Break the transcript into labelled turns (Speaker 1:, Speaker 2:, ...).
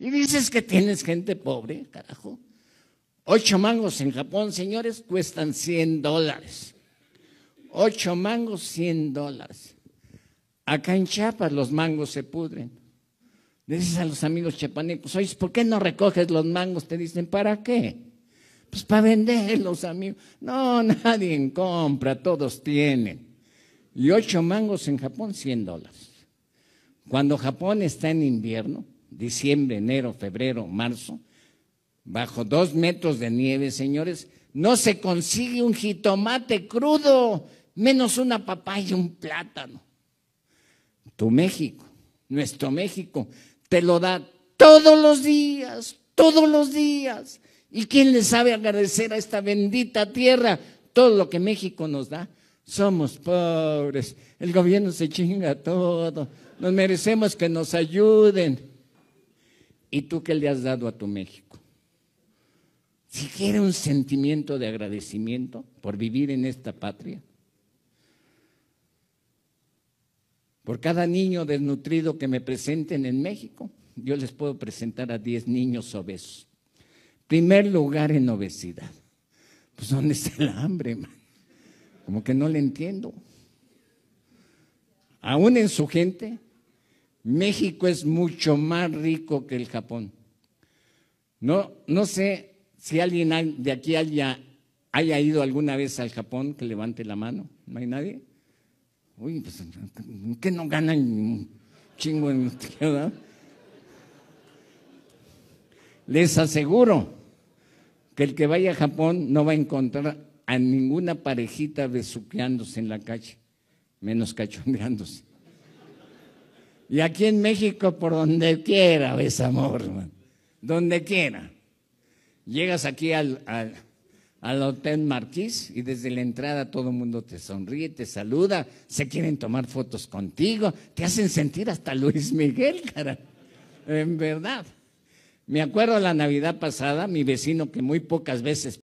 Speaker 1: Y dices que tienes gente pobre, carajo. Ocho mangos en Japón, señores, cuestan 100 dólares. Ocho mangos, 100 dólares. Acá en Chiapas los mangos se pudren. Le dices a los amigos chiapanecos, oye, ¿por qué no recoges los mangos? Te dicen, ¿para qué? Pues para venderlos, amigos. No, nadie compra, todos tienen. Y ocho mangos en Japón, 100 dólares. Cuando Japón está en invierno, diciembre, enero, febrero, marzo, bajo dos metros de nieve, señores, no se consigue un jitomate crudo, menos una papaya y un plátano. Tu México, nuestro México, te lo da todos los días, todos los días. ¿Y quién le sabe agradecer a esta bendita tierra todo lo que México nos da? Somos pobres, el gobierno se chinga todo, nos merecemos que nos ayuden ¿Y tú qué le has dado a tu México? si quiere un sentimiento de agradecimiento por vivir en esta patria? Por cada niño desnutrido que me presenten en México, yo les puedo presentar a 10 niños obesos. Primer lugar en obesidad. Pues ¿dónde está la hambre, man? Como que no le entiendo. Aún en su gente, México es mucho más rico que el Japón. No, no sé si alguien de aquí haya, ido alguna vez al Japón, que levante la mano. ¿No hay nadie? Uy, pues, ¿qué no ganan un chingo en ¿verdad? Este ah? Les aseguro que el que vaya a Japón no va a encontrar a ninguna parejita besuqueándose en la calle, menos cachondeándose. Y aquí en México, por donde quiera ves amor, donde quiera. Llegas aquí al, al Hotel Marquis y desde la entrada todo el mundo te sonríe, te saluda, se quieren tomar fotos contigo, te hacen sentir hasta Luis Miguel, cara. En verdad. Me acuerdo la Navidad pasada, mi vecino que muy pocas veces